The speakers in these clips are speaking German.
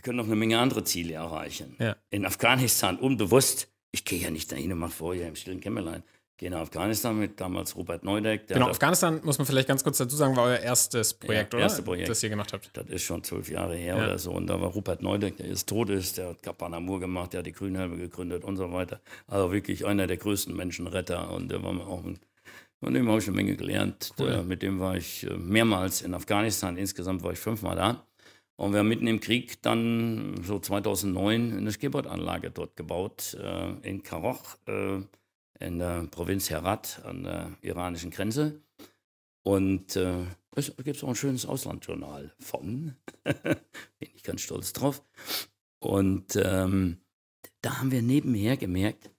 wir können noch eine Menge andere Ziele erreichen. Ja. In Afghanistan, unbewusst, ich gehe ja nicht dahin und mache vorher im stillen Kämmerlein. Gehe nach Afghanistan mit damals Robert Neudeck. genau, Afghanistan, muss man vielleicht ganz kurz dazu sagen, war euer erstes Projekt, ja, oder? Erste Projekt, das ihr gemacht habt. Das ist schon zwölf Jahre her ja. oder so. Und da war Robert Neudeck, der jetzt tot ist, der hat Kapanamur gemacht, der hat die Grünhelme gegründet und so weiter. Also wirklich einer der größten Menschenretter. Und der war mir auch ein von dem habe ich eine Menge gelernt. Cool. mit dem war ich äh, mehrmals in Afghanistan. Insgesamt war ich fünfmal da. Und wir haben mitten im Krieg dann so 2009 eine Skateboardanlage dort gebaut, äh, in Karoch, äh, in der Provinz Herat an der iranischen Grenze. Und äh, es gibt auch ein schönes Auslandjournal von. Bin ich ganz stolz drauf. Und ähm, da haben wir nebenher gemerkt,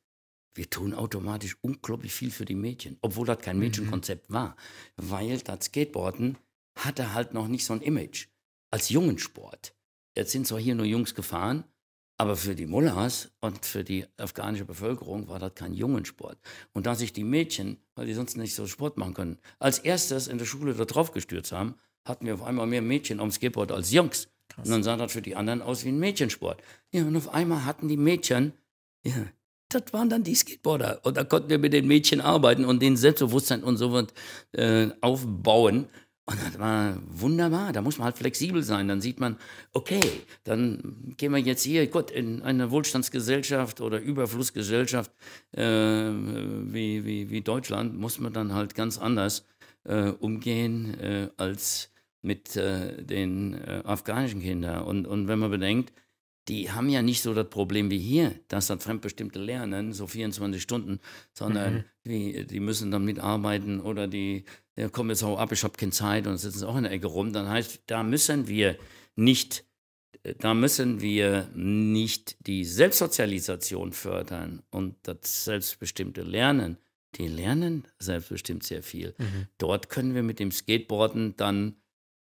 wir tun automatisch unglaublich viel für die Mädchen, obwohl das kein mhm. Mädchenkonzept mhm. war, weil das Skateboarden hatte halt noch nicht so ein Image als Jungensport. Jetzt sind zwar hier nur Jungs gefahren, aber für die Mullahs und für die afghanische Bevölkerung war das kein Jungensport. Und da sich die Mädchen, weil die sonst nicht so Sport machen können, als erstes in der Schule da drauf gestürzt haben, hatten wir auf einmal mehr Mädchen am Skateboard als Jungs. Krass. Und dann sah das für die anderen aus wie ein Mädchensport. Ja, und auf einmal hatten die Mädchen, ja, das waren dann die Skateboarder. Und da konnten wir mit den Mädchen arbeiten und den Selbstbewusstsein und so was äh, aufbauen. Und oh das war wunderbar, da muss man halt flexibel sein. Dann sieht man, okay, dann gehen wir jetzt hier, Gott, in eine Wohlstandsgesellschaft oder Überflussgesellschaft äh, wie, wie, wie Deutschland, muss man dann halt ganz anders äh, umgehen äh, als mit äh, den äh, afghanischen Kindern. Und, und wenn man bedenkt, die haben ja nicht so das Problem wie hier, dass das fremdbestimmte Lernen, so 24 Stunden, sondern mhm. die, die, müssen dann mitarbeiten oder die, ja, kommen jetzt auch ab, ich habe keine Zeit und sitzen auch in der Ecke rum. Dann heißt, da müssen wir nicht, da müssen wir nicht die Selbstsozialisation fördern und das selbstbestimmte Lernen. Die lernen selbstbestimmt sehr viel. Mhm. Dort können wir mit dem Skateboarden dann,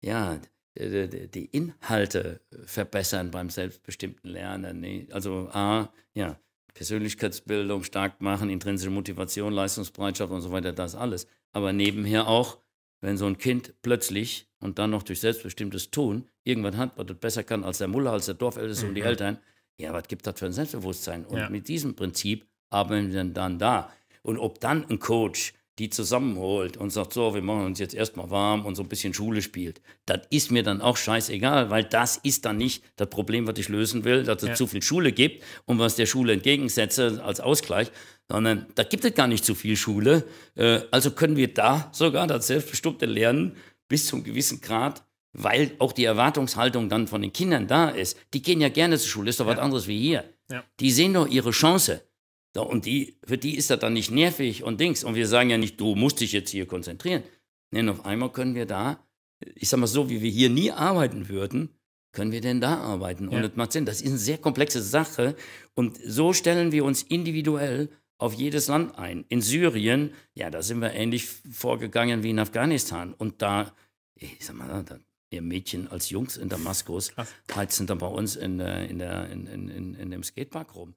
ja, äh, die Inhalte äh, verbessern beim selbstbestimmten Lernen. Ne? Also A, ja, Persönlichkeitsbildung stark machen, intrinsische Motivation, Leistungsbereitschaft und so weiter, das alles. Aber nebenher auch, wenn so ein Kind plötzlich und dann noch durch selbstbestimmtes Tun irgendwann hat, was das besser kann als der Muller, als der Dorfälteste mhm. und die mhm. Eltern, ja, was gibt das für ein Selbstbewusstsein? Und ja. mit diesem Prinzip arbeiten wir dann da. Und ob dann ein Coach die zusammenholt und sagt, so, wir machen uns jetzt erstmal warm und so ein bisschen Schule spielt, das ist mir dann auch scheißegal, weil das ist dann nicht das Problem, was ich lösen will, dass es ja. zu viel Schule gibt und was der Schule entgegensetze als Ausgleich, sondern da gibt es gar nicht zu viel Schule. Äh, also können wir da sogar das selbstbestimmte Lernen bis zum gewissen Grad weil auch die Erwartungshaltung dann von den Kindern da ist. Die gehen ja gerne zur Schule, ist doch ja. was anderes wie hier. Ja. Die sehen doch ihre Chance. Und die, für die ist das dann nicht nervig und Dings. Und wir sagen ja nicht, du musst dich jetzt hier konzentrieren. Nein, auf einmal können wir da, ich sag mal so, wie wir hier nie arbeiten würden, können wir denn da arbeiten? Und das macht Sinn. Das ist eine sehr komplexe Sache. Und so stellen wir uns individuell auf jedes Land ein. In Syrien, ja, da sind wir ähnlich vorgegangen wie in Afghanistan. Und da, ich sag mal, da, ihr Mädchen als Jungs in Damaskus Krass. heizen dann bei uns in, äh, in, der, in, in, in dem Skatepark rum.